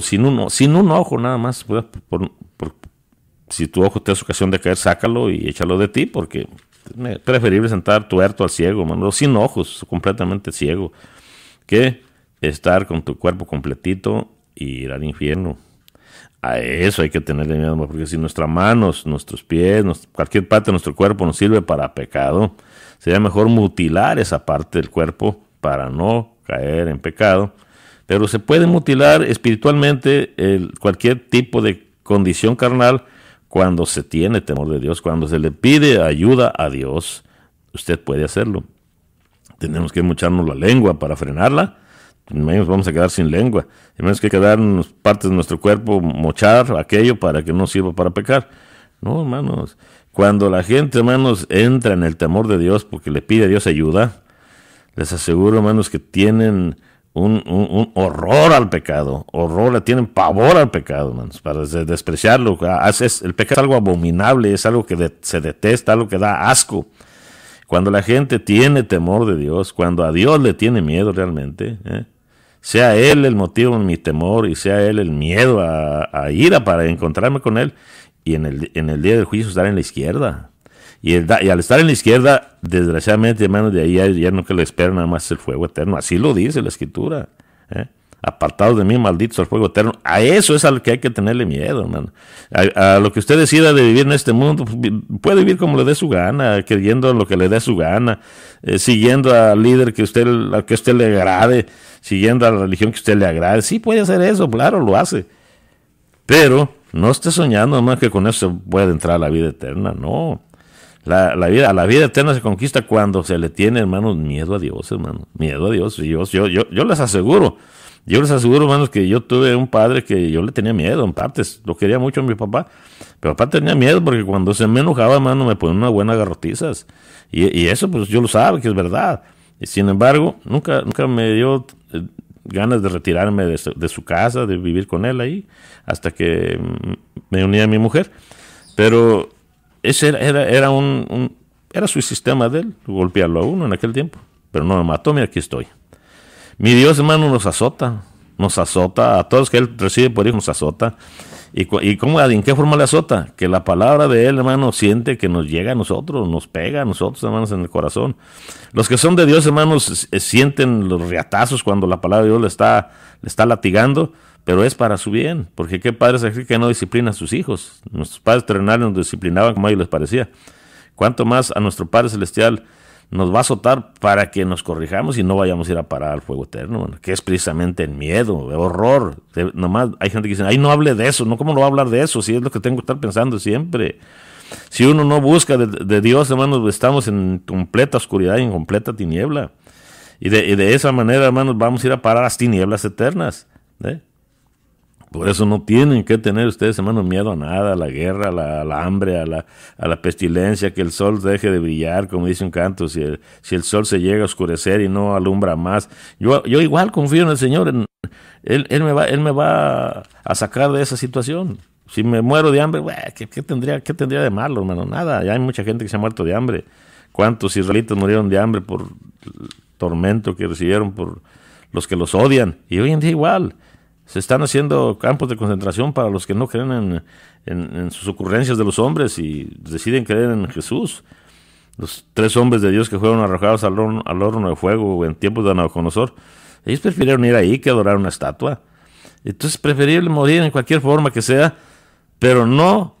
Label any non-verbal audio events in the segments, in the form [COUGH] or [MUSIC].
sin un, sin un ojo nada más, pues, por, si tu ojo te su ocasión de caer, sácalo y échalo de ti, porque es preferible sentar tuerto al ciego, mano, sin ojos, completamente ciego, que estar con tu cuerpo completito y ir al infierno. A eso hay que tenerle miedo, porque si nuestras manos, nuestros pies, cualquier parte de nuestro cuerpo nos sirve para pecado, sería mejor mutilar esa parte del cuerpo para no caer en pecado pero se puede mutilar espiritualmente cualquier tipo de condición carnal cuando se tiene temor de Dios, cuando se le pide ayuda a Dios, usted puede hacerlo. Tenemos que mocharnos la lengua para frenarla. Menos vamos a quedar sin lengua. Tenemos que quedar en partes de nuestro cuerpo, mochar aquello para que no sirva para pecar. No, hermanos. Cuando la gente, hermanos, entra en el temor de Dios porque le pide a Dios ayuda, les aseguro, hermanos, que tienen un, horror al pecado, horror, le tienen pavor al pecado, para despreciarlo. Ah, el pecado es algo abominable, es algo que se detesta, algo que da asco. Cuando la gente tiene temor de Dios, cuando a Dios le tiene miedo realmente, ¿eh? sea Él el motivo de mi temor y sea Él el miedo a, ir a para encontrarme con Él y en el, en el día del juicio estar en la izquierda. Y, al estar en la izquierda, desgraciadamente, hermano, de ahí ya, no que le espera nada más el fuego eterno. Así lo dice la escritura. Apartado ¿eh? Apartados de mí, malditos el fuego eterno. A eso es al que hay que tenerle miedo, hermano. A, lo que usted decida de vivir en este mundo, pues, puede vivir como le dé su gana, creyendo en lo que le dé su gana, eh, siguiendo al líder que usted, que usted le agrade, siguiendo a la religión que usted le agrade. Sí puede hacer eso, claro, lo hace. Pero no esté soñando, más que con eso puede entrar a la vida eterna. No. La, la, vida, la vida eterna se conquista cuando se le tiene, hermanos, miedo a Dios, hermano. Miedo a Dios. yo, yo, yo les aseguro, yo les aseguro, hermanos, que yo tuve un padre que yo le tenía miedo, en partes. Lo quería mucho a mi papá. Pero papá tenía miedo porque cuando se me enojaba, hermano, me ponía unas buenas garrotizas. Y, eso, pues yo lo sabe que es verdad. Y sin embargo, nunca, nunca me dio eh, ganas de retirarme de su, de su casa, de vivir con él ahí, hasta que mm, me uní a mi mujer. Pero ese era, era, un, era su sistema de él, golpearlo a uno en aquel tiempo. Pero no me mató, mira, aquí estoy. Mi Dios, hermano, nos azota. Nos azota. A todos que Él recibe por hijo nos azota. ¿Y, y cómo, en qué forma le azota? Que la palabra de Él, hermano, siente que nos llega a nosotros, nos pega a nosotros, hermanos, en el corazón. Los que son de Dios, hermanos, sienten los riatazos cuando la palabra de Dios le está, le está latigando pero es para su bien, porque qué padres aquí que no disciplina a sus hijos. Nuestros padres terrenales nos disciplinaban como a ellos les parecía. ¿Cuánto más a nuestro Padre Celestial nos va a azotar para que nos corrijamos y no vayamos a ir a parar al fuego eterno, que es precisamente el miedo, el horror. Nomás hay gente que dice, ay, no hable de eso, no, ¿cómo no va a hablar de eso? Si es lo que tengo que estar pensando siempre. Si uno no busca de, Dios, hermanos, pues estamos en completa oscuridad y en completa tiniebla. Y de, y de, esa manera, hermanos, vamos a ir a parar a las tinieblas eternas. ¿eh? Por eso no tienen que tener ustedes, hermanos, miedo a nada, a la guerra, a la, hambre, a la, a la, pestilencia, que el sol deje de brillar, como dice un canto, si el, si el sol se llega a oscurecer y no alumbra más. Yo, yo igual confío en el Señor, él, él, me va, él me va a sacar de esa situación. Si me muero de hambre, ¿qué, tendría, ¿qué tendría de malo, hermano? Nada, ya hay mucha gente que se ha muerto de hambre. ¿Cuántos israelitas murieron de hambre por tormento que recibieron por los que los odian? Y hoy en día igual. Se están haciendo campos de concentración para los que no creen en, en, sus ocurrencias de los hombres y deciden creer en Jesús. Los tres hombres de Dios que fueron arrojados al horno, al horno de fuego en tiempos de Anaconosor, ellos prefirieron ir ahí que adorar una estatua. Entonces es preferible morir en cualquier forma que sea, pero no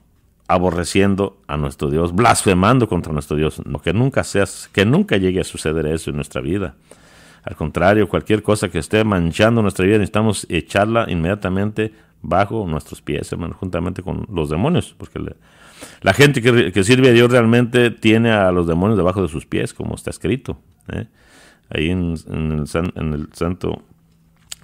aborreciendo a nuestro Dios, blasfemando contra nuestro Dios. que nunca seas, que nunca llegue a suceder eso en nuestra vida. Al contrario, cualquier cosa que esté manchando nuestra vida, necesitamos echarla inmediatamente bajo nuestros pies, hermanos, juntamente con los demonios, porque la gente que, sirve a Dios realmente tiene a los demonios debajo de sus pies, como está escrito. ¿eh? Ahí en, el santo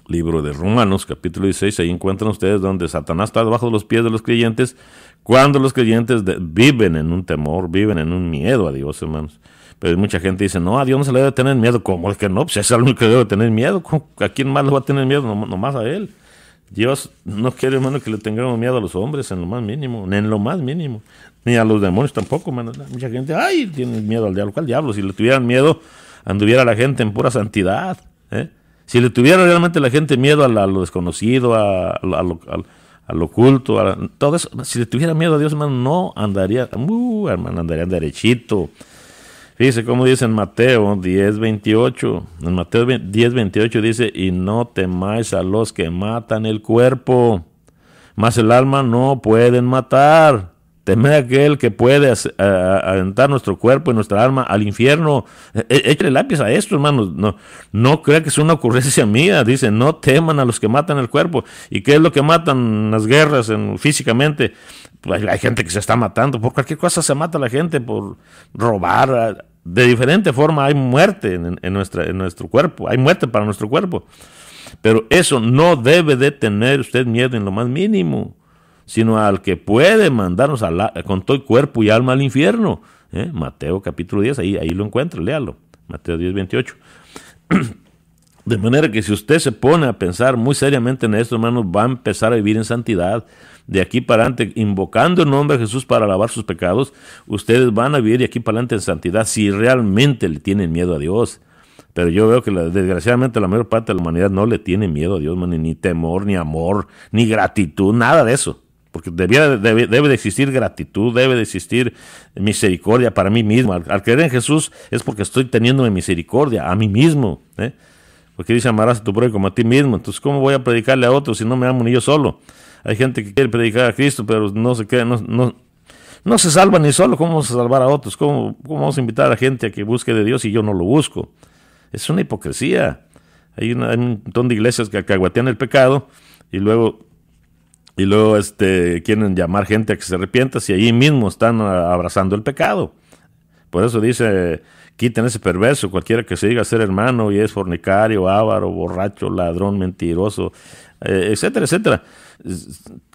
libro de Romanos, capítulo 16, ahí encuentran ustedes donde Satanás está debajo de los pies de los creyentes, cuando los creyentes viven en un temor, viven en un miedo a Dios, hermanos. Pero mucha gente dice, no, a Dios no se le debe tener miedo. ¿Cómo es que no? Pues es el único que debe tener miedo. ¿A quién más le va a tener miedo? Nomás a Él. Dios no quiere, hermano, que le tengamos miedo a los hombres en lo más mínimo, ni en lo más mínimo, ni a los demonios tampoco, hermano. Mucha gente, ay, tiene miedo al diablo. ¿Cuál diablo? Si le tuvieran miedo, anduviera la gente en pura santidad. ¿eh? Si le tuviera realmente la gente miedo a, lo desconocido, a, lo, al oculto, a todo eso, si le tuviera miedo a Dios, hermano, no andaría, uh, hermano, andaría derechito Dice, como dice en Mateo 10, 28. En Mateo 10, 28 dice, y no temáis a los que matan el cuerpo, mas el alma no pueden matar. Temed aquel que puede aventar nuestro cuerpo y nuestra alma al infierno. E, e, échale lápiz a esto, hermanos. No, no crea que es una ocurrencia [LAUGHS] mía. Dice, no teman a los que matan el cuerpo. ¿Y qué es lo que matan las guerras en, físicamente? Pues hay, gente que se está matando. Por cualquier cosa se mata la gente, por robar de diferente forma hay muerte en, nuestro cuerpo, hay muerte para nuestro cuerpo. Pero eso no debe de tener usted miedo en lo más mínimo, sino al que puede mandarnos con todo cuerpo y alma al infierno. ¿eh? Mateo capítulo 10, ahí, ahí lo encuentro, léalo. Mateo 10, 28. [CLEARS THROAT] De manera que si usted se pone a pensar muy seriamente en esto, hermanos, va a empezar a vivir en santidad. De aquí para adelante, invocando el nombre de Jesús para alabar sus pecados, ustedes van a vivir de aquí para adelante en santidad si realmente le tienen miedo a Dios. Pero yo veo que desgraciadamente la mayor parte de la humanidad no le tiene miedo a Dios, ni temor, ni amor, ni gratitud, nada de eso. Porque debe, de existir gratitud, debe de existir misericordia para mí mismo. Al, creer en Jesús es porque estoy teniendo misericordia a mí mismo. ¿eh? porque dice amarás a tu propio como a ti mismo. Entonces, ¿cómo voy a predicarle a otros si no me amo ni yo solo? Hay gente que quiere predicar a Cristo, pero no se no, no, se salva ni solo. ¿Cómo vamos a salvar a otros? ¿Cómo, vamos a invitar a la gente a que busque de Dios si yo no lo busco? Es una hipocresía. Hay, un montón de iglesias que acaguatean el pecado y luego y luego este, quieren llamar gente a que se arrepienta si allí mismo están abrazando el pecado. Por eso dice quiten ese perverso, cualquiera que se diga ser hermano y es fornicario, avaro, borracho, ladrón, mentiroso, eh, etcétera, etcétera.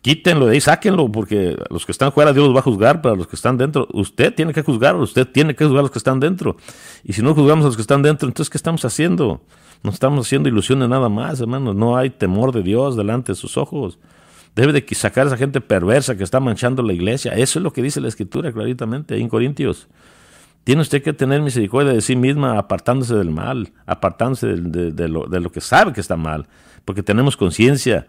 Quítenlo de ahí, sáquenlo, porque los que están fuera Dios los va a juzgar, para los que están dentro, usted tiene que juzgar, usted tiene que juzgar a los que están dentro. Y si no juzgamos a los que están dentro, entonces ¿qué estamos haciendo? No estamos haciendo ilusiones nada más, hermanos. No hay temor de Dios delante de sus ojos. Debe de sacar a esa gente perversa que está manchando la iglesia. Eso es lo que dice la Escritura claramente en Corintios. Tiene usted que tener misericordia de sí misma apartándose del mal, apartándose de, lo, que sabe que está mal, porque tenemos conciencia.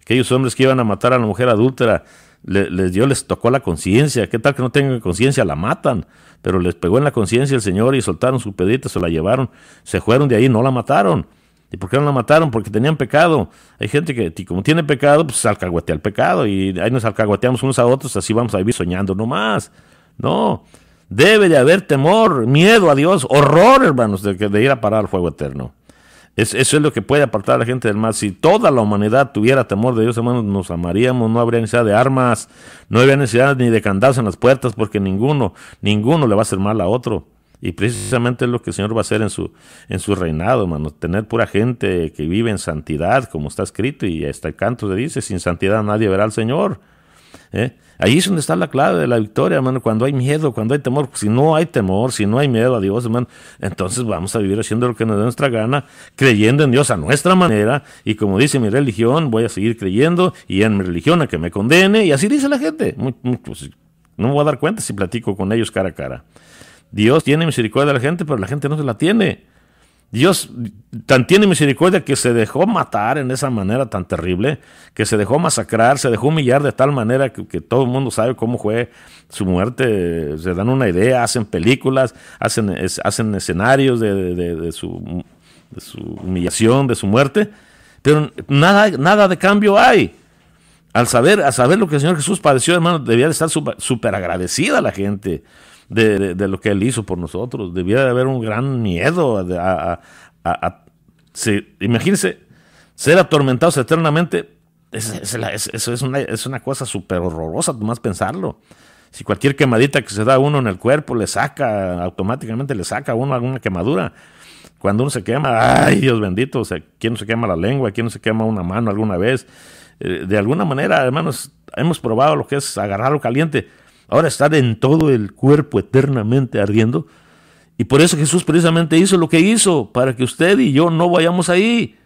Aquellos hombres que iban a matar a la mujer adúltera, les dio, les tocó la conciencia. ¿Qué tal que no tengan conciencia? La matan, pero les pegó en la conciencia el Señor y soltaron su pedita, se la llevaron, se fueron de ahí, no la mataron. ¿Y por qué no la mataron? Porque tenían pecado. Hay gente que, como tiene pecado, pues alcahuetea el pecado y ahí nos alcahueteamos unos a otros, así vamos a vivir soñando nomás. No. Debe de haber temor, miedo a Dios, horror, hermanos, de, de ir a parar al fuego eterno. eso es lo que puede apartar a la gente del mal. Si toda la humanidad tuviera temor de Dios, hermanos, nos amaríamos, no habría necesidad de armas, no habría necesidad ni de candados en las puertas, porque ninguno, ninguno le va a hacer mal a otro. Y precisamente es lo que el Señor va a hacer en su, en su reinado, hermanos. Tener pura gente que vive en santidad, como está escrito, y hasta el canto se dice, sin santidad nadie verá al Señor. ¿Eh? Ahí es donde está la clave de la victoria, hermano, cuando hay miedo, cuando hay temor. Si no hay temor, si no hay miedo a Dios, hermano, entonces vamos a vivir haciendo lo que nos dé nuestra gana, creyendo en Dios a nuestra manera. Y como dice mi religión, voy a seguir creyendo y en mi religión a que me condene. Y así dice la gente. Pues, no me voy a dar cuenta si platico con ellos cara a cara. Dios tiene misericordia de la gente, pero la gente no se la tiene. Dios tan tiene misericordia que se dejó matar en esa manera tan terrible, que se dejó masacrar, se dejó humillar de tal manera que, todo el mundo sabe cómo fue su muerte, se dan una idea, hacen películas, hacen, escenarios de, su, humillación, de su muerte, pero nada, nada de cambio hay. Al saber, al saber lo que el Señor Jesús padeció, hermano, debía de estar súper agradecida la gente de, lo que Él hizo por nosotros. Debía de haber un gran miedo a... a, imagínense ser atormentados eternamente. Eso es, una, cosa súper horrorosa, más pensarlo. Si cualquier quemadita que se da uno en el cuerpo le saca, automáticamente le saca a uno alguna quemadura. Cuando uno se quema, ay Dios bendito, o sea, ¿quién no se quema la lengua? ¿Quién no se quema una mano alguna vez? Eh, de alguna manera, hermanos, hemos probado lo que es agarrar lo caliente ahora estar en todo el cuerpo eternamente ardiendo. Y por eso Jesús precisamente hizo lo que hizo, para que usted y yo no vayamos ahí.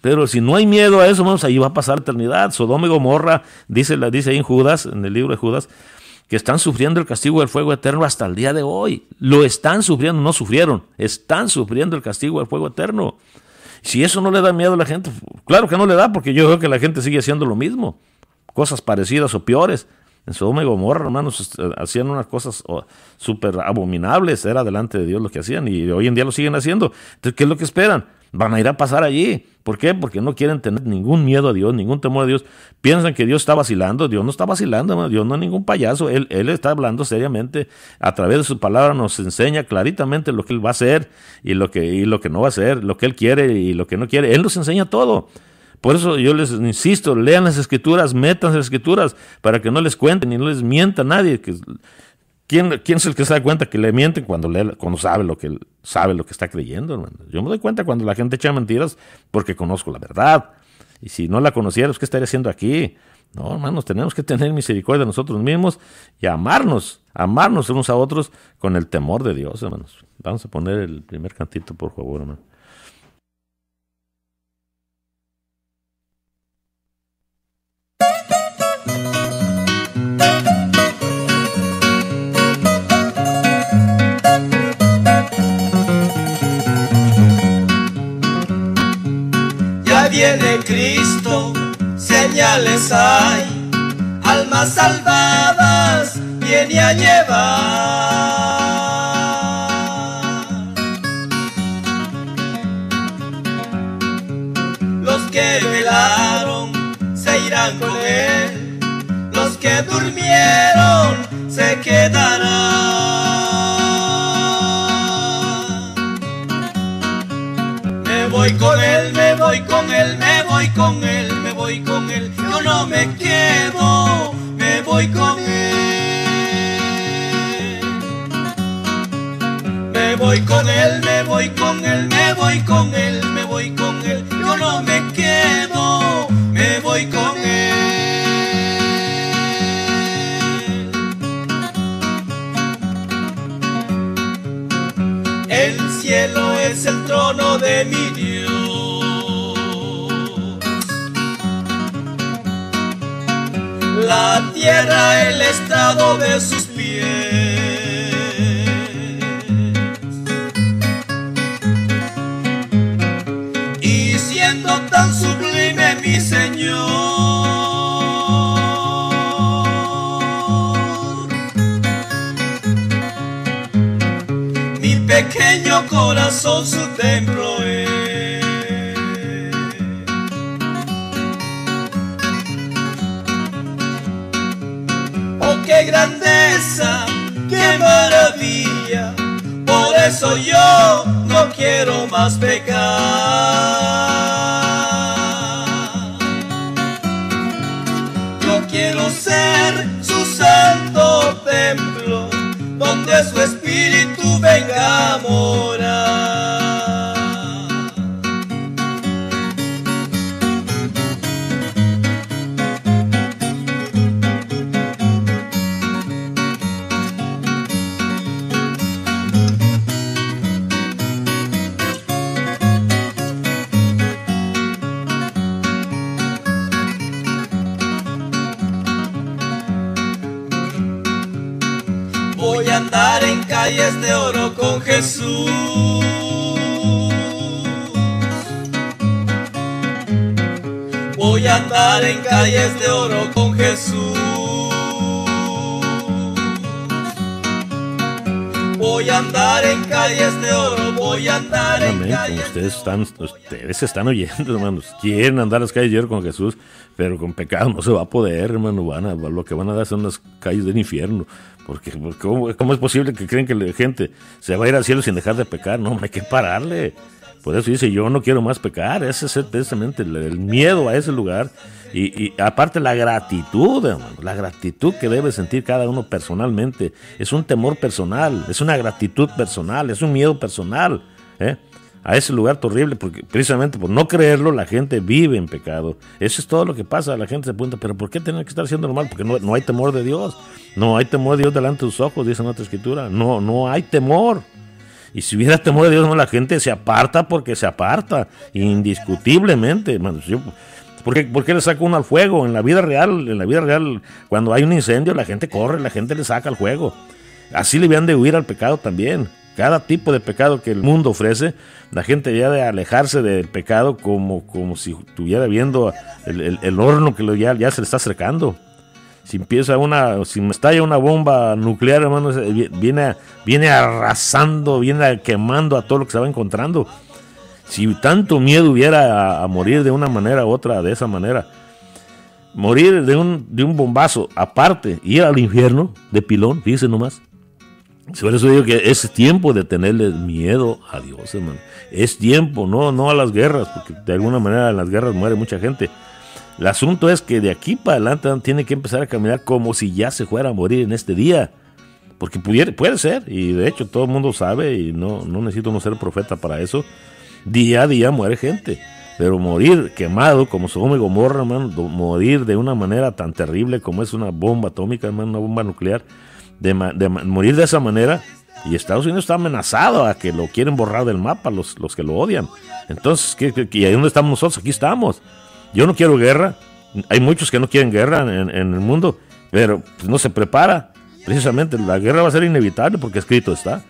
Pero si no hay miedo a eso, vamos, ahí va a pasar eternidad. Sodoma y Gomorra, dice, la, dice ahí en Judas, en el libro de Judas, que están sufriendo el castigo del fuego eterno hasta el día de hoy. Lo están sufriendo, no sufrieron, están sufriendo el castigo del fuego eterno. Si eso no le da miedo a la gente, claro que no le da, porque yo veo que la gente sigue haciendo lo mismo, cosas parecidas o peores en Sodoma y Gomorra, hermanos, eh, hacían unas cosas oh, súper abominables, era delante de Dios lo que hacían y hoy en día lo siguen haciendo. Entonces, ¿qué es lo que esperan? Van a ir a pasar allí. ¿Por qué? Porque no quieren tener ningún miedo a Dios, ningún temor a Dios. Piensan que Dios está vacilando. Dios no está vacilando, hermano. Dios no es ningún payaso. Él, está hablando seriamente. A través de su palabra nos enseña claritamente lo que Él va a hacer y lo que, y lo que no va a hacer, lo que Él quiere y lo que no quiere. Él nos enseña todo. Por eso yo les insisto, lean las escrituras, metan las escrituras, para que no les cuenten y no les mienta nadie. Que, ¿quién, ¿quién, es el que se da cuenta que le mienten cuando, lee, cuando sabe, lo que, sabe lo que está creyendo? Hermano? Yo me doy cuenta cuando la gente echa mentiras porque conozco la verdad. Y si no la conociera, pues, ¿qué estaría haciendo aquí? No, hermanos, tenemos que tener misericordia de nosotros mismos y amarnos, amarnos unos a otros con el temor de Dios, hermanos. Vamos a poner el primer cantito, por favor, hermano. De Cristo, señales hay, almas salvadas viene a llevar. Los que velaron se irán con él, los que durmieron se quedarán. Me voy con él voy con él, me voy con él, me voy con él. Yo no me quedo, me voy con él. Me voy con él, me voy con él, me voy con él, me voy con él. Yo no me quedo, me voy con él. El cielo es el trono de mi Dios la tierra el estado de sus pies. Y siendo tan sublime mi Señor, mi pequeño corazón su templo es. qué maravilla. Por eso yo no quiero más pecar. Yo quiero ser su santo templo, donde su espíritu venga a morar. calles de oro con Jesús. Voy a andar en calles de oro con Jesús. andar en calles de oro, voy a andar en Amén, como ustedes están, ustedes están oyendo, hermanos, quieren andar las calles de oro con Jesús, pero con pecado no se va a poder, hermano, van a, lo que van a dar son las calles del infierno, porque, ¿cómo, es posible que creen que la gente se va a ir al cielo sin dejar de pecar? No, hay que pararle, por eso dice, yo no quiero más pecar. Ese es precisamente el, miedo a ese lugar. Y, aparte la gratitud, hermano, la gratitud que debe sentir cada uno personalmente. Es un temor personal, es una gratitud personal, es un miedo personal. ¿eh? a ese lugar terrible, porque precisamente por no creerlo la gente vive en pecado. Eso es todo lo que pasa. La gente se pregunta, pero ¿por qué tener que estar haciendo lo mal? Porque no, hay temor de Dios. No hay temor de Dios delante de sus ojos, dice en otra escritura. No, no hay temor. Y si hubiera temor a Dios, la gente se aparta porque se aparta, indiscutiblemente. ¿Por qué, le saca uno al fuego? En la vida real, en la vida real, cuando hay un incendio, la gente corre, la gente le saca al fuego. Así le habían de huir al pecado también. Cada tipo de pecado que el mundo ofrece, la gente debe de alejarse del pecado como, como si estuviera viendo el, horno que ya, ya se le está acercando si empieza una, si me estalla una bomba nuclear, hermano, viene, viene arrasando, viene quemando a todo lo que se va encontrando. Si tanto miedo hubiera a, morir de una manera u otra, de esa manera, morir de un, bombazo, aparte, ir al infierno de pilón, fíjense nomás. Por eso digo que es tiempo de tenerle miedo a Dios, hermano. Es tiempo, no, no a las guerras, porque de alguna manera en las guerras muere mucha gente el asunto es que de aquí para adelante tiene que empezar a caminar como si ya se fuera a morir en este día. Porque puede ser, y de hecho todo el mundo sabe, y no, no necesito no ser profeta para eso. Día a día muere gente. Pero morir quemado como su y Gomorra, morir de una manera tan terrible como es una bomba atómica, hermano, una bomba nuclear, de, morir de esa manera, y Estados Unidos está amenazado a que lo quieren borrar del mapa los, los que lo odian. Entonces, ¿qué, y ahí dónde estamos nosotros? Aquí estamos. Yo no quiero guerra. Hay muchos que no quieren guerra en, el mundo, pero pues, no se prepara. Precisamente la guerra va a ser inevitable porque escrito está.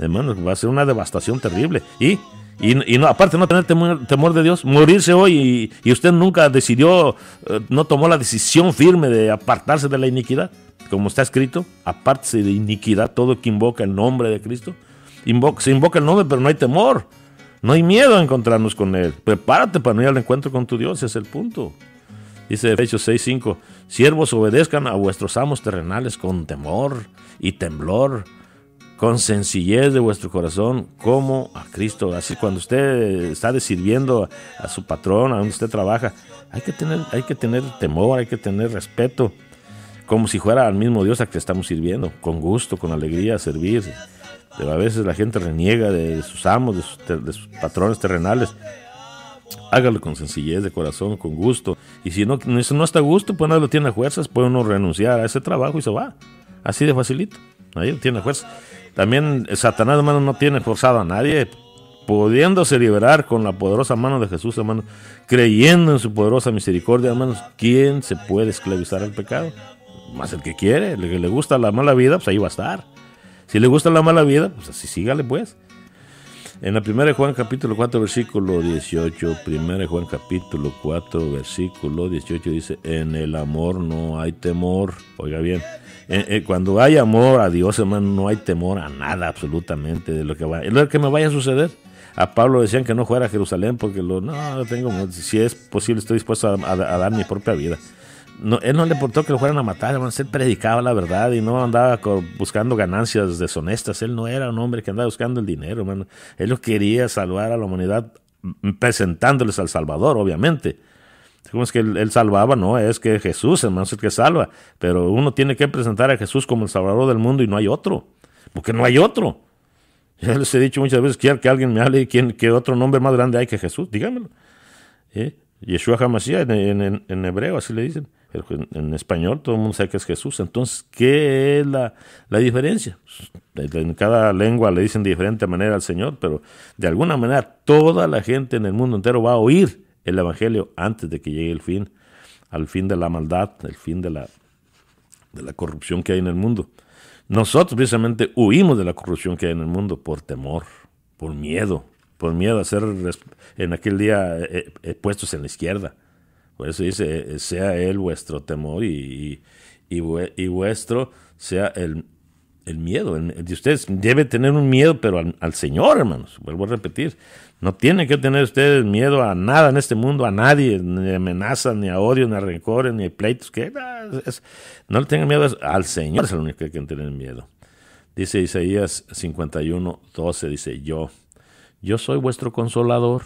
Hermano, va a ser una devastación terrible. Y, y, no, aparte no tener temor, de Dios, morirse hoy y, usted nunca decidió, eh, no tomó la decisión firme de apartarse de la iniquidad. Como está escrito, aparte de iniquidad todo que invoca el nombre de Cristo. se invoca el nombre, pero no hay temor. No hay miedo a encontrarnos con Él. Prepárate para no ir al encuentro con tu Dios, es el punto. Dice Efesios 6:5, siervos obedezcan a vuestros amos terrenales con temor y temblor, con sencillez de vuestro corazón, como a Cristo. Así cuando usted está sirviendo a, su patrón, a donde usted trabaja, hay que, tener, hay que tener temor, hay que tener respeto, como si fuera al mismo Dios a que estamos sirviendo, con gusto, con alegría, servir a veces la gente reniega de sus amos, de sus, patrones terrenales. Hágalo con sencillez de corazón, con gusto. Y si no, no está a gusto, pues nadie lo tiene fuerzas, puede uno renunciar a ese trabajo y se va. Así de facilito. Ahí lo tiene fuerzas. También eh, Satanás, hermano, no tiene forzado a nadie pudiéndose liberar con la poderosa mano de Jesús, hermano. creyendo en su poderosa misericordia, hermanos, ¿quién se puede esclavizar al pecado? Más el que quiere, el que le gusta la mala vida, pues ahí va a estar. Si le gusta la mala vida, pues así sígale pues. En la primera Juan capítulo 4 versículo 18, primera Juan capítulo 4 versículo 18 dice, en el amor no hay temor. Oiga bien, eh, cuando hay amor a Dios, hermano, no hay temor a nada absolutamente de lo que vaya, lo que me vaya a suceder. A Pablo decían que no fuera a Jerusalén porque lo, no, tengo, si es posible estoy dispuesto a dar mi propia vida. No, él no le importó que lo fueran a matar, a Él predicaba la verdad y no andaba buscando ganancias deshonestas. Él no era un hombre que andaba buscando el dinero, hermano. Él lo quería salvar a la humanidad mm, presentándoles al Salvador, obviamente. ¿Cómo es que él, salvaba? No, es que Jesús, hermano, es el que salva. Pero uno tiene que presentar a Jesús como el Salvador del mundo y no hay otro. Porque no hay otro. Ya les he dicho muchas veces, quiero que alguien me hable quién, qué otro nombre más grande hay que Jesús. Dígamelo. ¿Eh? Yeshua HaMashiach en hebreo, así le dicen en español todo el mundo sabe que es Jesús. Entonces, ¿qué es la, diferencia? Pues, en cada lengua le dicen de diferente manera al Señor, pero de alguna manera toda la gente en el mundo entero va a oír el Evangelio antes de que llegue el fin, al fin de la maldad, el fin de la, corrupción que hay en el mundo. Nosotros precisamente huimos de la corrupción que hay en el mundo por temor, por miedo, por miedo a ser en aquel día eh, eh, puestos en la izquierda por eso dice, eh, sea Él vuestro temor y, y, vuestro sea el, miedo. de ustedes debe tener un miedo, pero al, Señor, hermanos. Vuelvo a repetir. No tienen que tener ustedes miedo a nada en este mundo, a nadie, ni amenazas, ni a odio, ni a rencores, ni a pleitos. Que, no, le tengan miedo al Señor, es el único que tiene tener miedo. Dice Isaías 51, 12, dice yo, yo soy vuestro consolador.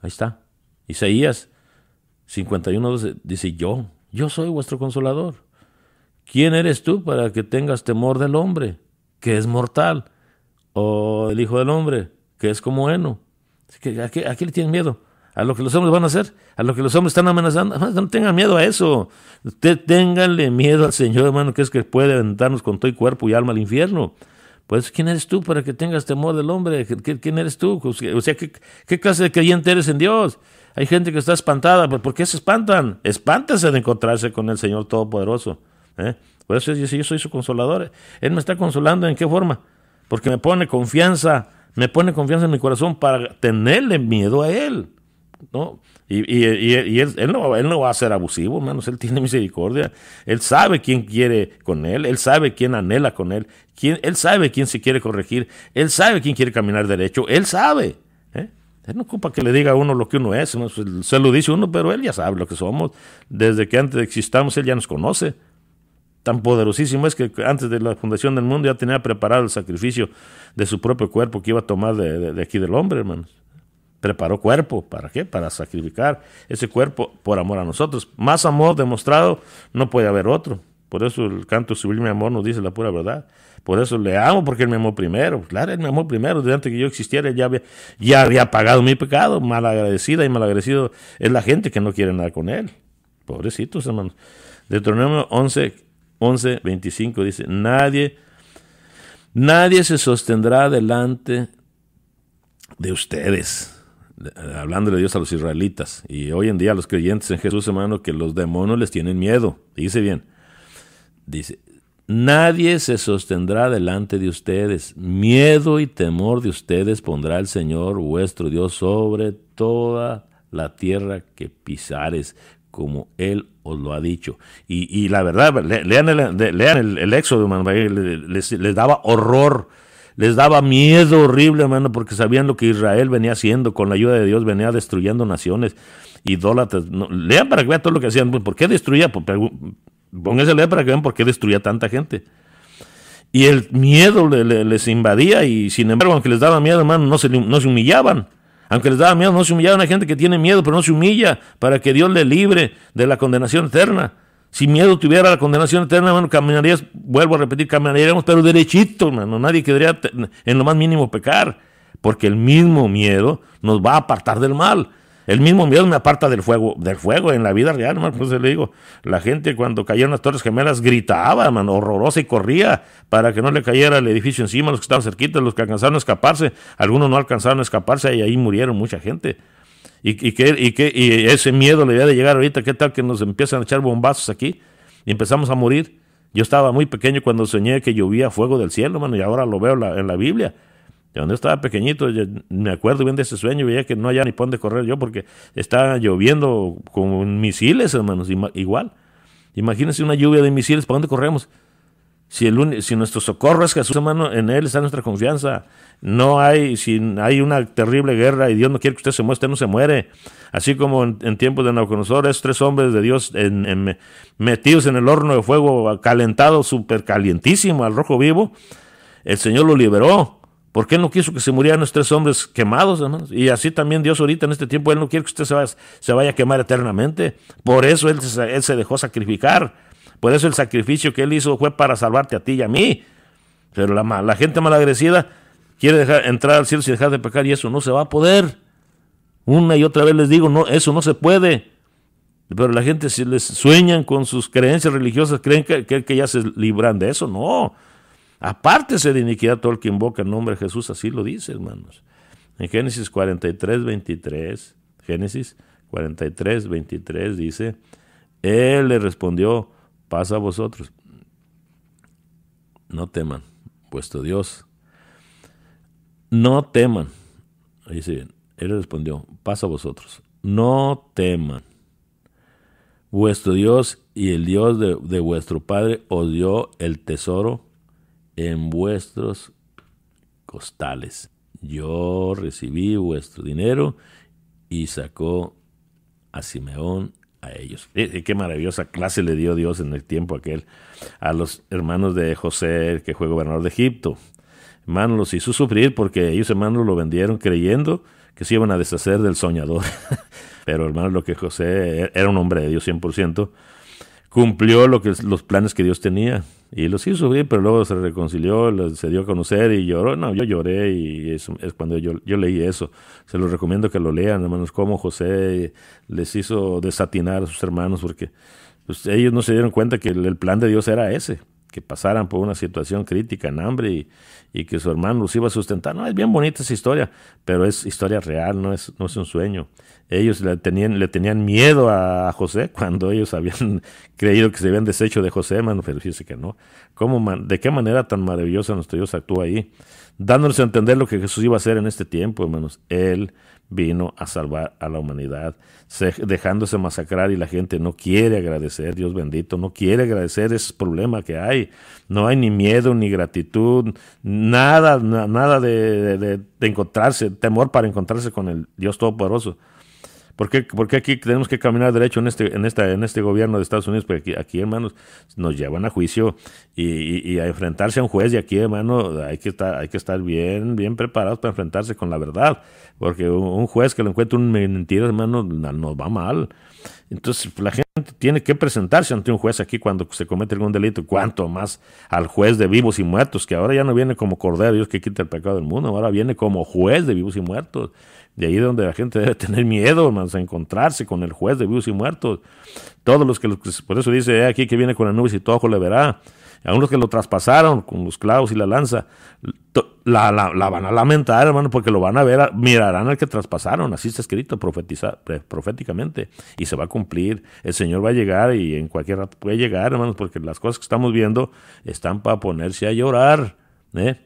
Ahí está. Isaías 51 dice, yo, yo soy vuestro consolador. ¿Quién eres tú para que tengas temor del hombre, que es mortal? ¿O del Hijo del Hombre, que es como Eno. ¿A qué, le tienen miedo? ¿A lo que los hombres van a hacer? ¿A lo que los hombres están amenazando? No tengan miedo a eso. Usted ténganle miedo al Señor, hermano, que es que puede aventarnos con todo cuerpo y alma al infierno. Pues, ¿quién eres tú para que tengas temor del hombre? ¿Quién eres tú? Pues, o sea, ¿qué, clase de creyente eres en Dios? Hay gente que está espantada. ¿Por qué se espantan? Espántase de encontrarse con el Señor Todopoderoso. ¿eh? Por eso dice, yo soy su consolador. Él me está consolando. ¿En qué forma? Porque me pone confianza. Me pone confianza en mi corazón para tenerle miedo a Él. ¿no? Y, y, y él, no, él no va a ser abusivo, hermanos, él tiene [LAUGHS] misericordia, él sabe quién quiere con él, él sabe quién anhela con él, quién, él sabe quién se quiere corregir, él sabe quién quiere caminar derecho, él sabe. ¿eh? Él no ocupa que le diga a uno lo que uno es, pues, se lo dice uno, pero él ya sabe lo que somos, desde que antes existamos, él ya nos conoce. Tan poderosísimo es que antes de la fundación del mundo ya tenía preparado el sacrificio de su propio cuerpo que iba a tomar de aquí del hombre, hermanos preparó cuerpo. ¿Para qué? Para sacrificar ese cuerpo por amor a nosotros. Más amor demostrado no puede haber otro. Por eso el canto sublime amor nos dice la pura verdad. Por eso le amo porque él me amó primero. Claro, él me amó primero. Desde antes que yo existiera, ya había, ya había pagado mi pecado. Malagradecida y malagradecido es la gente que no quiere nada con él. Pobrecitos, hermanos. Deuteronomio 11, 11, 25 dice, nadie, nadie se sostendrá delante de ustedes eh, hablando de Dios a los israelitas. Y hoy en día los creyentes en Jesús, hermano, que los demonios les tienen miedo. Dice bien. Dice, nadie se sostendrá delante de ustedes. Miedo y temor de ustedes pondrá el Señor vuestro Dios sobre toda la tierra que pisares, como Él os lo ha dicho. Y, la verdad, lean, el, Éxodo, les daba horror les daba miedo horrible, hermano, porque sabían lo que Israel venía haciendo, con la ayuda de Dios venía destruyendo naciones, idólatras. lean para que vean todo lo que hacían. Pues, ¿Por qué destruía? Pues, pónganse a leer para que vean por qué destruía tanta gente. Y el miedo les invadía y sin embargo, aunque les daba miedo, hermano, no se, no se humillaban. Aunque les daba miedo, no se humillaban. La gente que tiene miedo, pero no se humilla para que Dios le libre de la condenación eterna. Si miedo tuviera la condenación eterna, mano caminarías, vuelvo a repetir, caminaríamos, pero derechito, mano. Nadie querría en lo más mínimo pecar, porque el mismo miedo nos va a apartar del mal. El mismo miedo me aparta del fuego, del fuego en la vida real, hermano. le digo, la gente cuando cayeron las Torres Gemelas gritaba, mano, horrorosa y corría para que no le cayera el edificio encima, los que estaban cerquitos, los que alcanzaron a escaparse. Algunos no alcanzaron a escaparse y ahí murieron mucha gente. Y, que, ese miedo le había de llegar ahorita, ¿qué tal que nos empiezan a echar bombazos aquí? Y empezamos a morir. Yo estaba muy pequeño cuando soñé que llovía fuego del cielo, hermano, y ahora lo veo en la Biblia. De donde estaba pequeñito, me acuerdo bien de ese sueño, veía que no había ni por correr yo porque estaba lloviendo con misiles, hermanos, igual. Imagínense una lluvia de misiles, ¿para dónde corremos? Si, el si nuestro socorro es Jesús, hermano, en Él está nuestra confianza. No hay, si hay una terrible guerra y Dios no quiere que usted se muera, no se muere. Así como en, tiempos de Nauconosor, esos tres hombres de Dios metidos en el horno de fuego, calentado, supercalientísimo al rojo vivo, el Señor lo liberó. porque qué no quiso que se murieran los tres hombres quemados, Y así también Dios ahorita en este tiempo, Él no quiere que usted se vaya, se vaya a quemar eternamente. Por eso él se dejó sacrificar. Por eso el sacrificio que él hizo fue para salvarte a ti y a mí. Pero la, la gente malagrecida quiere entrar al cielo sin dejar de pecar y eso no se va a poder. Una y otra vez les digo, no, eso no se puede. Pero la gente si les sueñan con sus creencias religiosas, creen que, que, ya se libran de eso. No. Apártese de iniquidad todo el que invoca el nombre de Jesús. Así lo dice, hermanos. En Génesis 43, 23, Génesis 43, 23 dice, Él le respondió, pasa a vosotros. No teman, vuestro Dios. No teman. él respondió, pasa a vosotros. No teman. Vuestro Dios y el Dios de, de vuestro Padre os dio el tesoro en vuestros costales. Yo recibí vuestro dinero y sacó a Simeón ellos. y qué maravillosa clase le dio Dios en el tiempo aquel a los hermanos de José, que fue gobernador de Egipto. Hermano, los hizo sufrir porque ellos, hermanos, lo vendieron creyendo que se iban a deshacer del soñador. [LAUGHS] Pero, hermano, lo que José e, era un hombre de Dios 100%, cumplió lo que, los planes que Dios tenía. Y los hizo bien, pero luego se reconcilió, se dio a conocer y lloró. No, yo lloré y es cuando yo, leí eso. Se los recomiendo que lo lean, hermanos, cómo José les hizo desatinar a sus hermanos porque pues, ellos no se dieron cuenta que el plan de Dios era ese que pasaran por una situación crítica en hambre y, que su hermano los iba a sustentar. No, es bien bonita esa historia, pero es historia real, no es, no es un sueño. Ellos le tenían, le tenían miedo a José [LAUGHS] cuando ellos habían [LAUGHS] creído que se habían deshecho de José, hermano, pero fíjese que no. ¿Cómo ¿De qué manera tan maravillosa nuestro Dios actúa ahí? Dándonos a entender lo que Jesús iba a hacer en este tiempo, hermanos. Él vino a salvar a la humanidad, dejándose masacrar y la gente no quiere agradecer, Dios bendito, no quiere agradecer ese problema que hay. No hay ni miedo, ni gratitud, nada, nada de encontrarse, temor para encontrarse con el Dios Todopoderoso. ¿Por qué, porque aquí tenemos que caminar derecho en este, en esta, en este gobierno de Estados Unidos? Porque aquí, hermanos, nos llevan a juicio y, a enfrentarse a un juez. Y aquí, hermano, hay que estar, hay que estar bien, bien preparados para enfrentarse con la verdad. Porque un juez que lo encuentra un mentira, hermano, nos va mal. Entonces, la gente tiene que presentarse ante un juez aquí cuando se comete algún delito. Cuanto más al juez de vivos y muertos, que ahora ya no viene como cordero, Dios que quita el pecado del mundo, ahora viene como juez de vivos y muertos. De ahí donde la gente debe tener miedo, hermanos, a encontrarse con el juez de vivos y muertos. Todos los que, por eso dice eh, aquí que viene con la nube y todo ojo le verá. A unos que lo traspasaron con los clavos y la lanza, la, van a lamentar, hermano, porque lo van a ver, mirarán al que traspasaron. Así está escrito eh, proféticamente. Y se va a cumplir. El Señor va a llegar y en cualquier rato puede llegar, hermanos, porque las cosas que estamos viendo están para ponerse a llorar. ¿eh?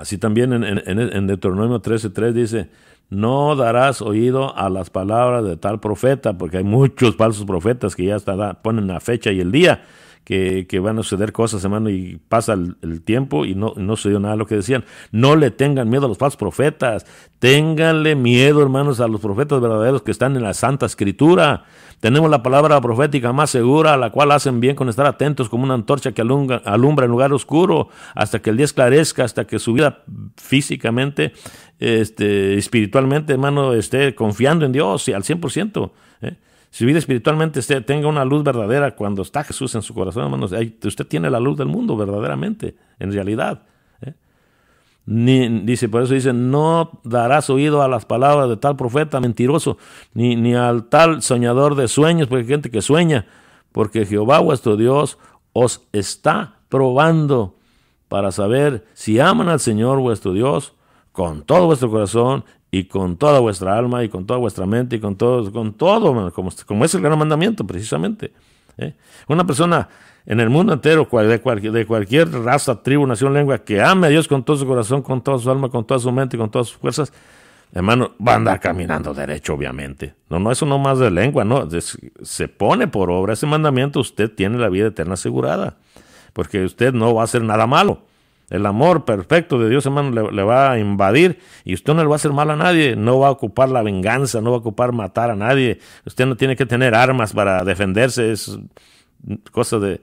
Así también en, Deuteronomio 13:3 dice, no darás oído a las palabras de tal profeta, porque hay muchos falsos profetas que ya ponen la fecha y el día que, van a suceder cosas, hermano, y pasa el, tiempo y no, no sucedió nada de lo que decían. No le tengan miedo a los falsos profetas, ténganle miedo, hermanos, a los profetas verdaderos que están en la Santa Escritura. Tenemos la palabra profética más segura, a la cual hacen bien con estar atentos como una antorcha que alumbra en lugar oscuro hasta que el día esclarezca, hasta que su vida físicamente, este, espiritualmente, hermano, esté confiando en Dios y al 100%. ¿eh? Su vida espiritualmente tenga una luz verdadera cuando está Jesús en su corazón, hermano, Usted tiene la luz del mundo verdaderamente, en realidad. Ni, dice, por eso dice, no darás oído a las palabras de tal profeta mentiroso, ni, ni al tal soñador de sueños, porque hay gente que sueña, porque Jehová vuestro Dios os está probando para saber si aman al Señor vuestro Dios con todo vuestro corazón y con toda vuestra alma y con toda vuestra mente y con todo, con todo, como es el gran mandamiento precisamente. ¿eh? Una persona en el mundo entero, de, de cualquier raza, tribu, nación, lengua, que ame a Dios con todo su corazón, con toda su alma, con toda su mente, con todas sus fuerzas, hermano, va a andar caminando derecho, obviamente. No, no, eso no más de lengua, no. se pone por obra ese mandamiento, usted tiene la vida eterna asegurada, porque usted no va a hacer nada malo el amor perfecto de Dios, hermano, le, va a invadir y usted no le va a hacer mal a nadie, no va a ocupar la venganza, no va a ocupar matar a nadie, usted no tiene que tener armas para defenderse, es cosa de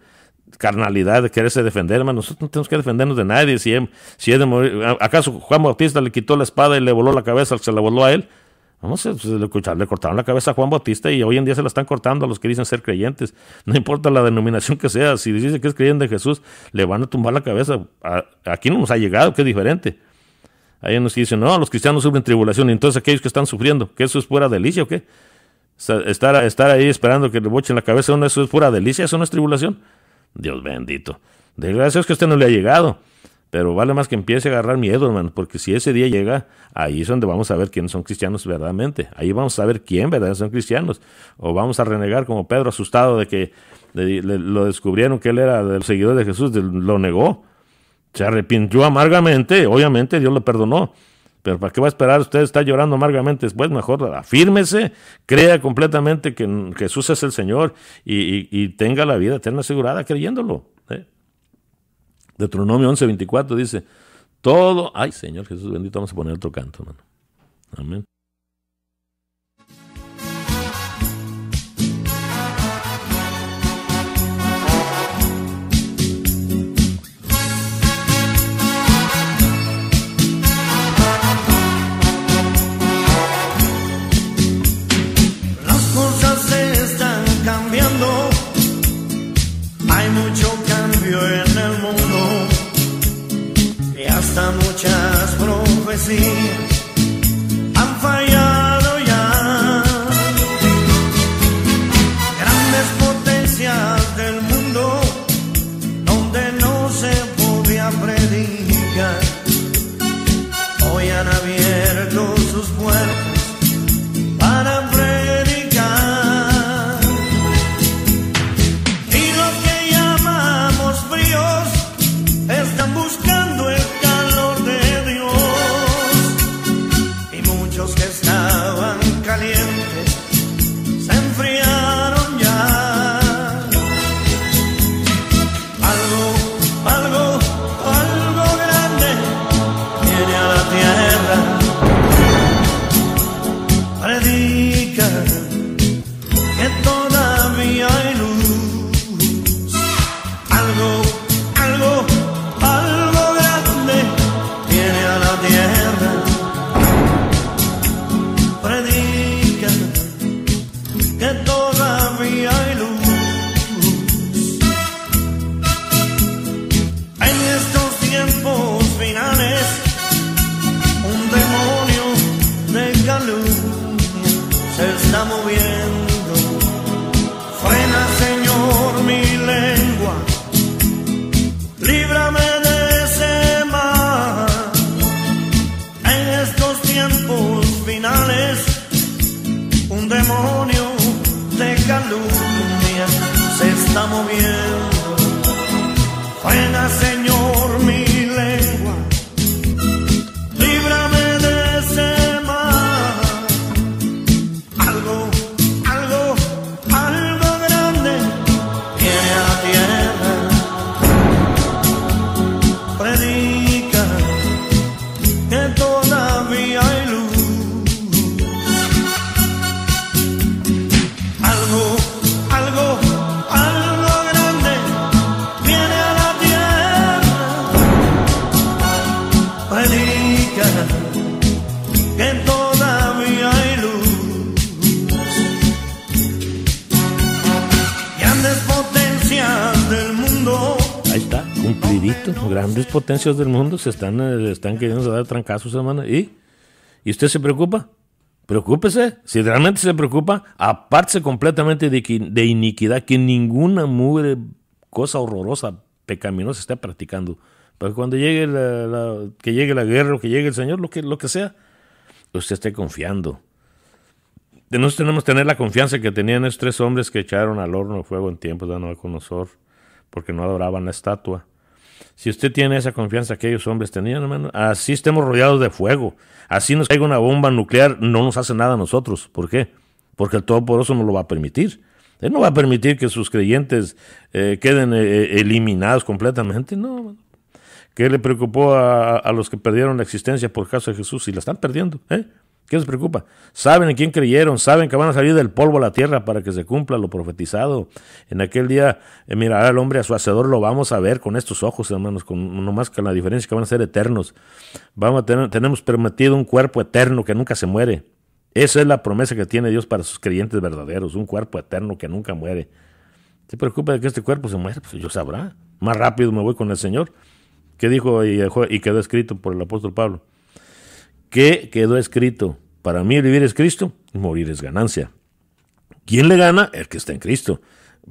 carnalidad de quererse defender, hermano, nosotros no tenemos que defendernos de nadie, si, si es de morir, ¿acaso Juan Bautista le quitó la espada y le voló la cabeza, se la voló a él? Vamos, a, le cortaron la cabeza a Juan Bautista y hoy en día se la están cortando a los que dicen ser creyentes. No importa la denominación que sea, si dice que es creyente de Jesús, le van a tumbar la cabeza. aquí no nos ha llegado, qué es diferente. Hay nos dicen, no, los cristianos sufren tribulación, y entonces aquellos que están sufriendo, que eso es pura delicia o qué? Estar, ahí esperando que le bochen la cabeza, eso es pura delicia, eso no es tribulación. Dios bendito. De gracias que a usted no le ha llegado. Pero vale más que empiece a agarrar miedo, hermano, porque si ese día llega, ahí es donde vamos a ver quiénes son cristianos verdaderamente. Ahí vamos a ver quién verdaderamente son cristianos. O vamos a renegar como Pedro, asustado de que lo descubrieron que él era el seguidor de Jesús, lo negó. Se arrepintió amargamente, obviamente Dios lo perdonó. Pero ¿para qué va a esperar? Usted está llorando amargamente después, mejor afírmese, crea completamente que Jesús es el Señor y, tenga la vida eterna asegurada creyéndolo. ¿eh? Deuteronomio 1124 dice, todo, ay Señor Jesús bendito, vamos a poner otro canto, hermano. Amén. muchas profecías demonio de calumnia se está moviendo. del mundo se están, eh, están queriendo dar trancazos, hermano. ¿Y? ¿Y usted se preocupa? Preocúpese. Si realmente se preocupa, aparte completamente de, iniquidad, que ninguna mugre, cosa horrorosa, pecaminosa esté practicando. Pero cuando llegue la, que llegue la guerra o que llegue el Señor, lo que, lo que sea, usted esté confiando. Nosotros tenemos que tener la confianza que tenían esos tres hombres que echaron al horno de fuego en tiempos de Nabucodonosor, porque no adoraban la estatua. Si usted tiene esa confianza que ellos hombres tenían, hermano, así estemos rodeados de fuego, así nos caiga una bomba nuclear, no nos hace nada a nosotros. ¿Por qué? Porque el Todopoderoso no lo va a permitir. Él no va a permitir que sus creyentes eh, queden eh, eh, eliminados completamente. No, ¿qué le preocupó a, los que perdieron la existencia por causa de Jesús y la están perdiendo? ¿eh? ¿Qué les preocupa? Saben en quién creyeron, saben que van a salir del polvo a la tierra para que se cumpla lo profetizado. En aquel día eh, mirará al hombre a su hacedor, lo vamos a ver con estos ojos, hermanos, con no más que la diferencia que van a ser eternos. Vamos a tener, tenemos permitido un cuerpo eterno que nunca se muere. Esa es la promesa que tiene Dios para sus creyentes verdaderos, un cuerpo eterno que nunca muere. ¿Se preocupa de que este cuerpo se muera? Pues yo sabrá. Más rápido me voy con el Señor. ¿Qué dijo y quedó escrito por el apóstol Pablo? ¿Qué quedó escrito? Para mí vivir es Cristo y morir es ganancia. ¿Quién le gana? El que está en Cristo.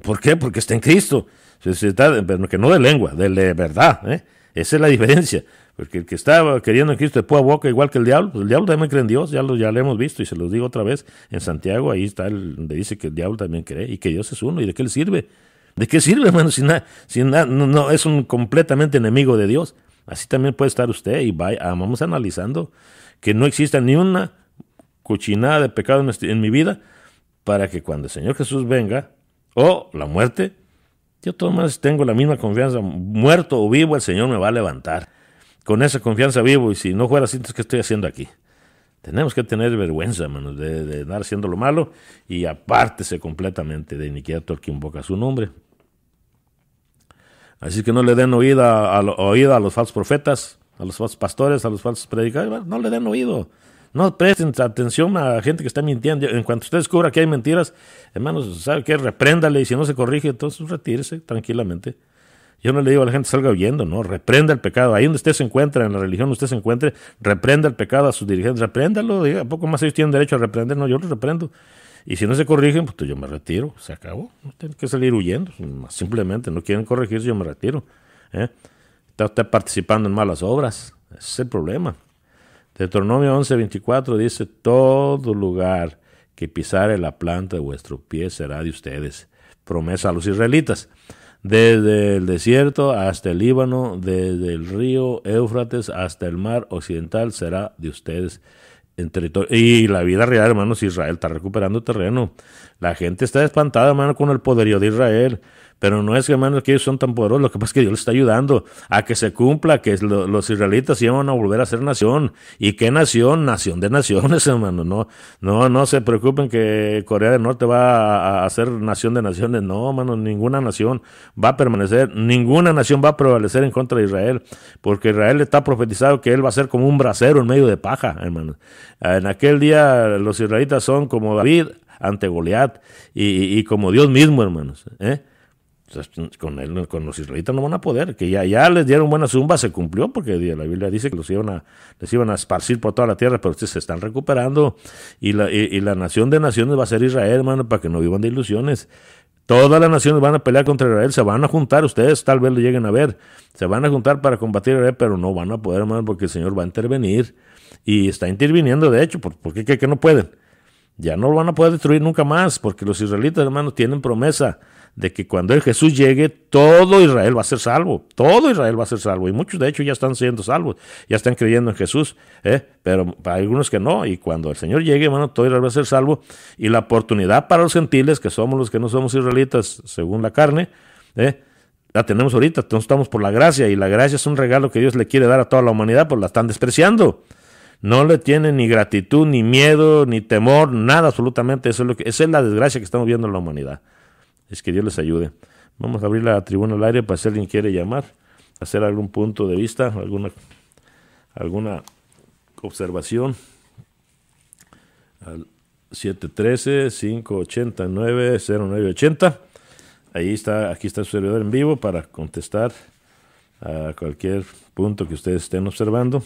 ¿Por qué? Porque está en Cristo. que no de lengua, de verdad. ¿eh? Esa es la diferencia. Porque el que está queriendo en Cristo de pua boca, igual que el diablo, pues el diablo también cree en Dios, ya lo, ya lo hemos visto y se lo digo otra vez. En Santiago, ahí está el, donde dice que el diablo también cree y que Dios es uno. ¿Y de qué le sirve? ¿De qué sirve, [LAUGHS] hermano? Si, na, si no, es un completamente enemigo de Dios. Así también puede estar usted y vaya, ah, vamos analizando que no exista ni una cochinada de pecado este, en mi vida, para que cuando el Señor Jesús venga, o la muerte, yo más tengo la misma confianza, muerto o vivo, el Señor me va a levantar. Con esa confianza vivo, y si no fuera así, ¿qué estoy haciendo aquí? Tenemos que tener vergüenza, hermanos, de, de andar haciendo lo malo y apártese completamente de iniquidad todo el que invoca su nombre. Así que no le den a, oída a los falsos profetas, a los falsos pastores, a los falsos predicadores, no le den oído. No presten atención a gente que está mintiendo. En cuanto usted descubra que hay mentiras, hermanos, ¿sabe qué? Repréndale y si no se corrige, entonces retírese tranquilamente. Yo no le digo a la gente salga huyendo, no, reprenda el pecado. Ahí donde usted se encuentra, en la religión donde usted se encuentre, reprenda el pecado a sus dirigentes, repréndalo, diga, ¿a poco más ellos tienen derecho a reprender? No, yo los reprendo. Y si no se corrigen, pues yo me retiro, se acabó. No tienen que salir huyendo, simplemente no quieren corregirse, yo me retiro. ¿eh? Está usted participando en malas obras. Ese es el problema. Deuteronomio 11:24 dice, todo lugar que pisare la planta de vuestro pie será de ustedes. Promesa a los israelitas. Desde el desierto hasta el Líbano, desde el río Éufrates hasta el mar occidental será de ustedes. Y la vida real, hermanos, Israel está recuperando terreno. La gente está espantada, hermano, con el poderío de Israel. Pero no es, que, hermanos, que ellos son tan poderosos. Lo que pasa es que Dios les está ayudando a que se cumpla, que los israelitas van a volver a ser nación. ¿Y qué nación? Nación de naciones, [LAUGHS] hermano. No, no, no se preocupen que Corea del Norte va a, ser nación de naciones. No, hermano, ninguna nación va a permanecer, ninguna nación va a prevalecer en contra de Israel. Porque Israel está profetizado que él va a ser como un brasero en medio de paja, hermano. En aquel día los israelitas son como David ante Goliat y, y como Dios mismo, hermanos. ¿eh? Pues, con, él, con los israelitas no van a poder, que ya, ya les dieron buena zumba, se cumplió, porque la Biblia dice que los iban a, les iban a esparcir por toda la tierra, pero ustedes se están recuperando y la, y, la nación de naciones va a ser Israel, hermano, para que no vivan de ilusiones. Todas las naciones van a pelear contra Israel, se van a juntar, ustedes tal vez lo lleguen a ver, se van a juntar para combatir a Israel, pero no van a poder, hermano, porque el Señor va a intervenir y está interviniendo, de hecho, porque qué que, no pueden? Ya no lo van a poder destruir nunca más, porque los israelitas, hermano, tienen promesa de que cuando el Jesús llegue, todo Israel va a ser salvo, todo Israel va a ser salvo, y muchos de hecho ya están siendo salvos, ya están creyendo en Jesús, ¿eh? pero para algunos que no, y cuando el Señor llegue, bueno, todo Israel va a ser salvo, y la oportunidad para los gentiles, que somos los que no somos israelitas según la carne, ¿eh? la tenemos ahorita, entonces estamos por la gracia, y la gracia es un regalo que Dios le quiere dar a toda la humanidad, pues la están despreciando. No le tienen ni gratitud, ni miedo, ni temor, nada absolutamente. Eso es lo que, esa es la desgracia que estamos viendo en la humanidad. Es que Dios les ayude. Vamos a abrir la tribuna al aire para si alguien quiere llamar, hacer algún punto de vista, alguna, alguna observación. Al 713-589-0980. Ahí está, aquí está su servidor en vivo para contestar a cualquier punto que ustedes estén observando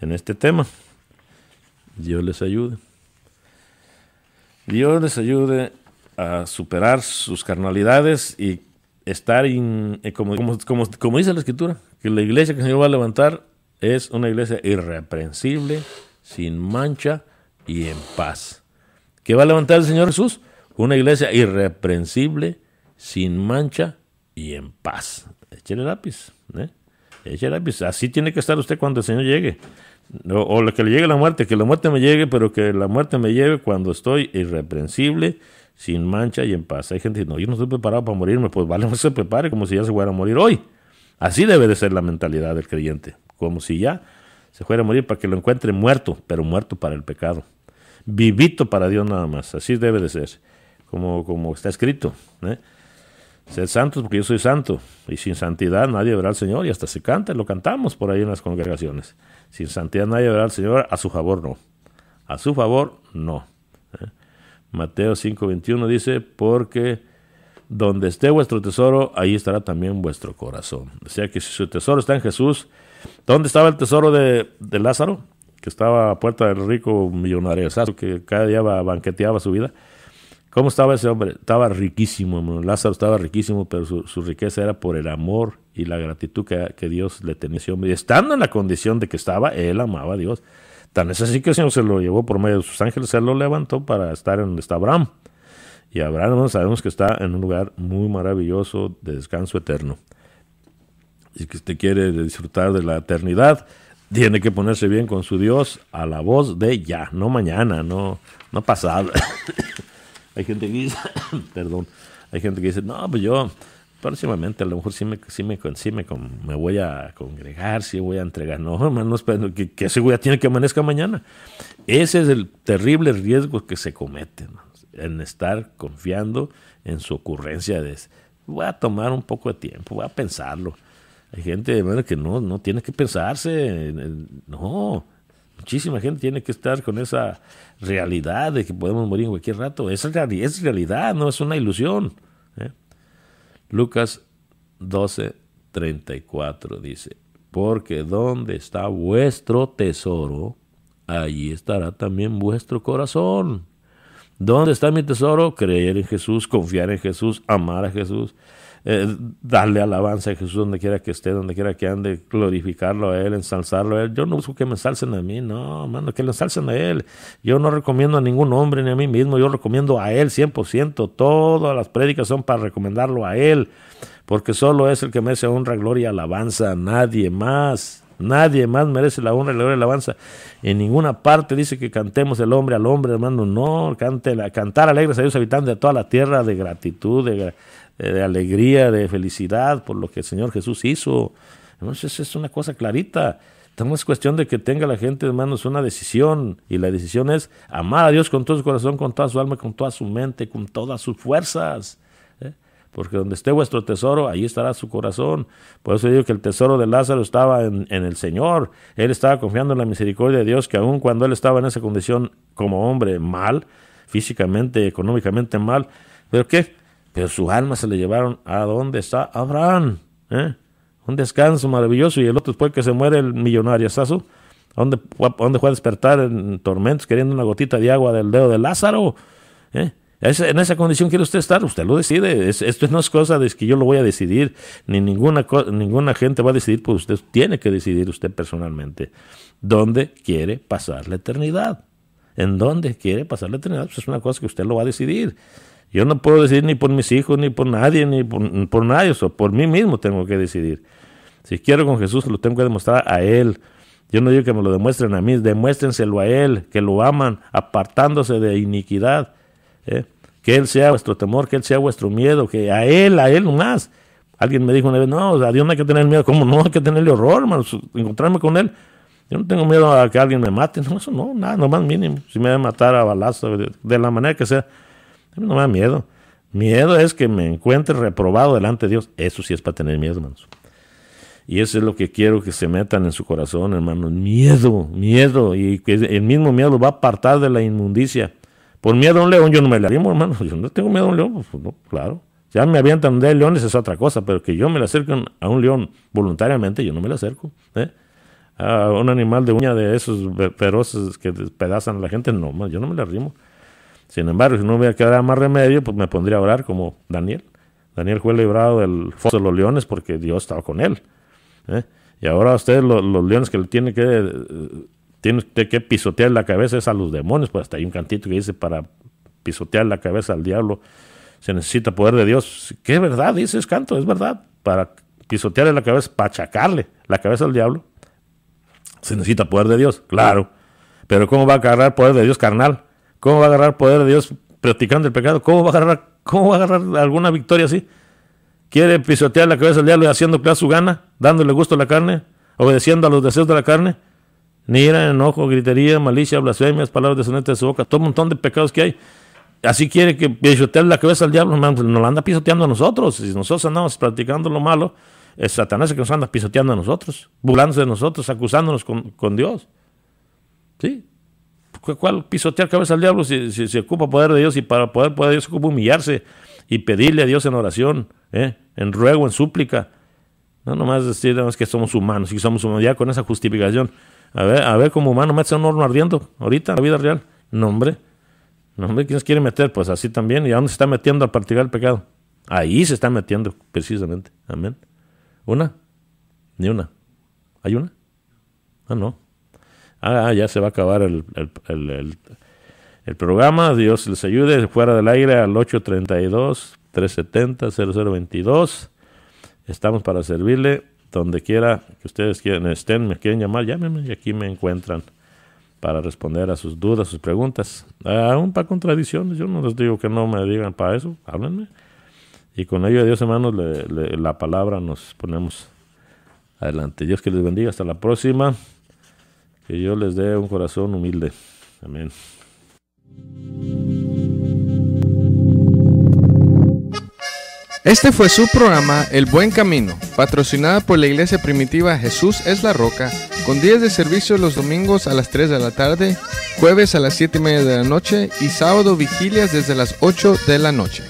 en este tema. Dios les ayude. Dios les ayude a superar sus carnalidades y estar, eh, como, dice la escritura, que la iglesia que el Señor va a levantar es una iglesia irreprensible, sin mancha y en paz. ¿Qué va a levantar el Señor Jesús? Una iglesia irreprensible, sin mancha y en paz. echele lápiz. ¿eh? lápiz. Así tiene que estar usted cuando el Señor llegue. O, lo que le llegue la muerte, que la muerte me llegue, pero que la muerte me lleve cuando estoy irreprensible, sin mancha y en paz. Hay gente que no, yo no estoy preparado para morirme, pues vale, [LAUGHS] no se prepare como si ya se fuera a morir hoy. Así debe de ser la mentalidad del creyente, como si ya se fuera a morir para que lo encuentre muerto, pero muerto para el pecado. Vivito para Dios nada más, así debe de ser, como, como está escrito. ¿eh? ser santos porque yo soy santo, y sin santidad nadie verá al Señor, y hasta se canta, lo cantamos por ahí en las congregaciones. Sin santidad nadie verá al Señor, a su favor no. A su favor no. Mateo 5:21 dice, porque donde esté vuestro tesoro, ahí estará también vuestro corazón. O sea que si su tesoro está en Jesús, ¿dónde estaba el tesoro de, Lázaro? Que estaba a puerta del rico millonario, que cada día banqueteaba su vida. ¿Cómo estaba ese hombre? Estaba riquísimo, hermano. Lázaro estaba riquísimo, pero su, riqueza era por el amor y la gratitud que, que Dios le tenía ese hombre. Y estando en la condición de que estaba, él amaba a Dios. Tan es así que el Señor se lo llevó por medio de sus ángeles, se lo levantó para estar en donde está Abraham. Y Abraham sabemos que está en un lugar muy maravilloso de descanso eterno. Y que usted quiere disfrutar de la eternidad, tiene que ponerse bien con su Dios a la voz de ya, no mañana, no, no pasado. [COUGHS] hay gente que dice, [COUGHS] perdón, hay gente que dice, no, pues yo próximamente a lo mejor sí me, sí me, me, voy a congregar, sí voy a entregar. No, no, que, que seguridad tiene que amanezca mañana. Ese es el terrible riesgo que se comete, en estar confiando en su ocurrencia de voy a tomar un poco de tiempo, voy a pensarlo. Hay gente que no, no tiene que pensarse, no. Muchísima gente tiene que estar con esa realidad de que podemos morir en cualquier rato. Es, es realidad, no es una ilusión. Lucas 12, 34 dice, porque donde está vuestro tesoro, allí estará también vuestro corazón. ¿Dónde está mi tesoro? Creer en Jesús, confiar en Jesús, amar a Jesús, eh, darle alabanza a Jesús donde quiera que esté, donde quiera que ande, glorificarlo a Él, ensalzarlo a Él. Yo no busco que me ensalcen a mí, no, mando que le ensalcen a Él. Yo no recomiendo a ningún hombre ni a mí mismo, yo recomiendo a Él 100%. Todas las prédicas son para recomendarlo a Él, porque solo es el que merece honra, gloria alabanza, a nadie más. Nadie más merece la honra la gloria y la alabanza. En ninguna parte dice que cantemos el hombre al hombre, hermano. No, cante la, cantar alegres a Dios, habitantes de toda la tierra, de gratitud, eh, de, alegría, de felicidad por lo que el Señor Jesús hizo. Entonces es una cosa clarita. No es cuestión de que tenga la gente, hermanos, una decisión. Y la decisión es amar a Dios con todo su corazón, con toda su alma, con toda su mente, con todas sus fuerzas porque donde esté vuestro tesoro, ahí estará su corazón. Por eso digo que el tesoro de Lázaro estaba en, en, el Señor. Él estaba confiando en la misericordia de Dios, que aun cuando él estaba en esa condición como hombre mal, físicamente, económicamente mal, ¿pero qué? Pero su alma se le llevaron a donde está Abraham. ¿Eh? Un descanso maravilloso. Y el otro después que se muere el millonario, sazu, dónde, dónde fue a despertar en tormentos queriendo una gotita de agua del dedo de Lázaro? ¿Eh? en esa condición quiere usted estar, usted lo decide. esto no es cosa de que yo lo voy a decidir, ni ninguna, ninguna gente va a decidir por pues usted. Tiene que decidir usted personalmente dónde quiere pasar la eternidad. En dónde quiere pasar la eternidad, pues es una cosa que usted lo va a decidir. Yo no puedo decidir ni por mis hijos, ni por nadie, ni por, nadie, eso por mí mismo tengo que decidir. Si quiero con Jesús, lo tengo que demostrar a Él. Yo no digo que me lo demuestren a mí, demuéstrenselo a Él, que lo aman, apartándose de iniquidad. ¿eh? Que Él sea vuestro temor, que Él sea vuestro miedo, que a Él, a Él más. Alguien me dijo una vez, no, a Dios no hay que tener miedo. ¿Cómo no? Hay que tenerle horror, hermano. Encontrarme con Él. Yo no tengo miedo a que alguien me mate. No, eso no, nada, nomás mínimo. Si me va a matar a balazo, de, la manera que sea, no me da miedo. Miedo es que me encuentre reprobado delante de Dios. Eso sí es para tener miedo, hermanos. Y eso es lo que quiero que se metan en su corazón, hermanos. Miedo, miedo. Y que el mismo miedo va a apartar de la inmundicia. Por miedo a un león yo no me le arrimo, hermano. [LAUGHS] Yo no tengo miedo a un león, pues, pues, no, claro. Ya me avientan de leones, es otra cosa, pero que yo me le acerquen a un león voluntariamente, yo no me le acerco. ¿eh? A un animal de uña de esos feroces que despedazan a la gente, no, yo no me le arrimo. Sin embargo, si no hubiera quedado más remedio, pues me pondría a orar como Daniel. Daniel fue librado del foso de los leones porque Dios estaba con él. ¿eh? Y ahora ustedes, los, los leones que le tienen que eh, tiene usted que pisotear la cabeza es a los demonios, pues hasta hay un cantito que dice para pisotear la cabeza al diablo se necesita poder de Dios. ¿Qué verdad? Dice ese canto, es verdad. Para pisotearle la cabeza, para achacarle la cabeza al diablo, se necesita poder de Dios, claro. Pero ¿cómo va a agarrar poder de Dios carnal? ¿Cómo va a agarrar poder de Dios practicando el pecado? ¿Cómo va a agarrar, cómo va a agarrar alguna victoria así? ¿Quiere pisotear la cabeza al diablo y haciendo a su gana, dándole gusto a la carne, obedeciendo a los deseos de la carne? Ni en enojo, gritería, malicia, blasfemias, palabras deshonestas de su boca, todo un montón de pecados que hay. Así quiere que pisotear la cabeza al diablo, nos la anda pisoteando a nosotros. Si nosotros andamos practicando lo malo, es Satanás que nos anda pisoteando a nosotros, burlándose de nosotros, acusándonos con, Dios. ¿Sí? ¿Cuál pisotear cabeza al diablo si, se ocupa poder de Dios y para poder poder de Dios ocupa humillarse y pedirle a Dios en oración, ¿eh? en ruego, en súplica? No nomás decir nada que somos humanos y somos humanos. con esa justificación a ver, a ver como humano, metes un horno ardiendo ahorita, en la vida real. No, hombre. No, hombre, ¿quién se quiere meter? Pues así también. ¿Y a dónde se está metiendo al practicar el pecado? Ahí se está metiendo, precisamente. Amén. ¿Una? Ni una. ¿Hay una? Ah, no. Ah, ya se va a acabar el, el programa. Dios les ayude. Fuera del aire al 832 370 0022. Estamos para servirle donde quiera que ustedes quieran, estén, me quieren llamar, llámenme y aquí me encuentran para responder a sus dudas, sus preguntas. Aún para contradicciones, yo no les digo que no me digan para eso, háblenme. Y con ello, Dios hermanos, la palabra nos ponemos adelante. Dios que les bendiga, hasta la próxima. Que yo les dé un corazón humilde. Amén. Este fue su programa El Buen Camino, patrocinada por la Iglesia Primitiva Jesús es la Roca, con días de servicio los domingos a las 3 de la tarde, jueves a las 7 y media de la noche y sábado vigilias desde las 8 de la noche.